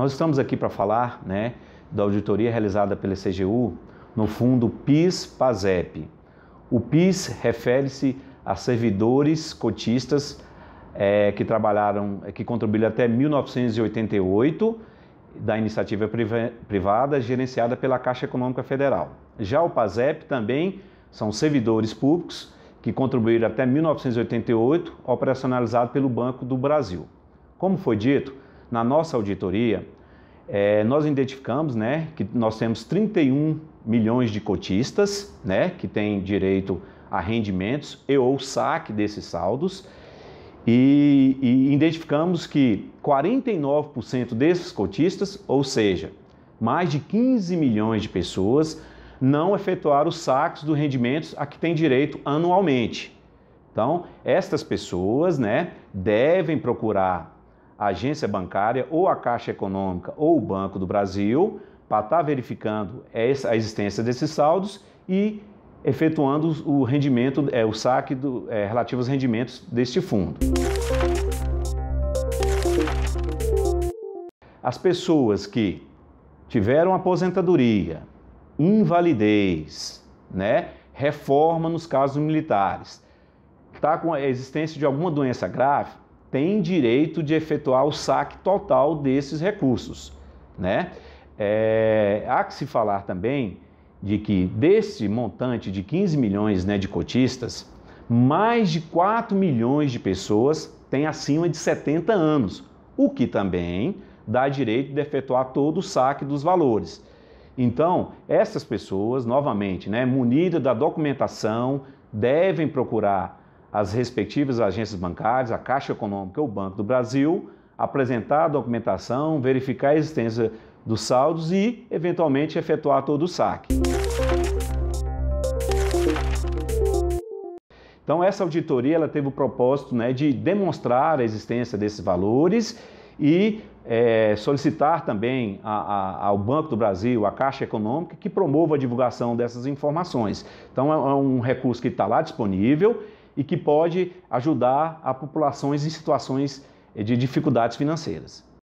Nós estamos aqui para falar né, da auditoria realizada pela CGU no fundo PIS-PASEP. O PIS refere-se a servidores cotistas é, que trabalharam, é, que contribuíram até 1988 da iniciativa privada gerenciada pela Caixa Econômica Federal. Já o PASEP também são servidores públicos que contribuíram até 1988, operacionalizado pelo Banco do Brasil. Como foi dito, na nossa auditoria, é, nós identificamos né, que nós temos 31 milhões de cotistas né, que têm direito a rendimentos e ou saque desses saldos. E, e identificamos que 49% desses cotistas, ou seja, mais de 15 milhões de pessoas, não efetuaram os saques dos rendimentos a que têm direito anualmente. Então, estas pessoas né, devem procurar a agência bancária ou a Caixa Econômica ou o Banco do Brasil para estar tá verificando a existência desses saldos e efetuando o rendimento, é, o saque do, é, relativo aos rendimentos deste fundo. As pessoas que tiveram aposentadoria, invalidez, né, reforma nos casos militares, está com a existência de alguma doença grave, tem direito de efetuar o saque total desses recursos. Né? É, há que se falar também de que desse montante de 15 milhões né, de cotistas, mais de 4 milhões de pessoas têm acima de 70 anos, o que também dá direito de efetuar todo o saque dos valores. Então, essas pessoas, novamente, né, munidas da documentação, devem procurar as respectivas agências bancárias, a Caixa Econômica ou o Banco do Brasil, apresentar a documentação, verificar a existência dos saldos e, eventualmente, efetuar todo o saque. Então, essa auditoria ela teve o propósito né, de demonstrar a existência desses valores e é, solicitar também a, a, ao Banco do Brasil, à Caixa Econômica, que promova a divulgação dessas informações. Então, é, é um recurso que está lá disponível e que pode ajudar a populações em situações eh, de dificuldades financeiras.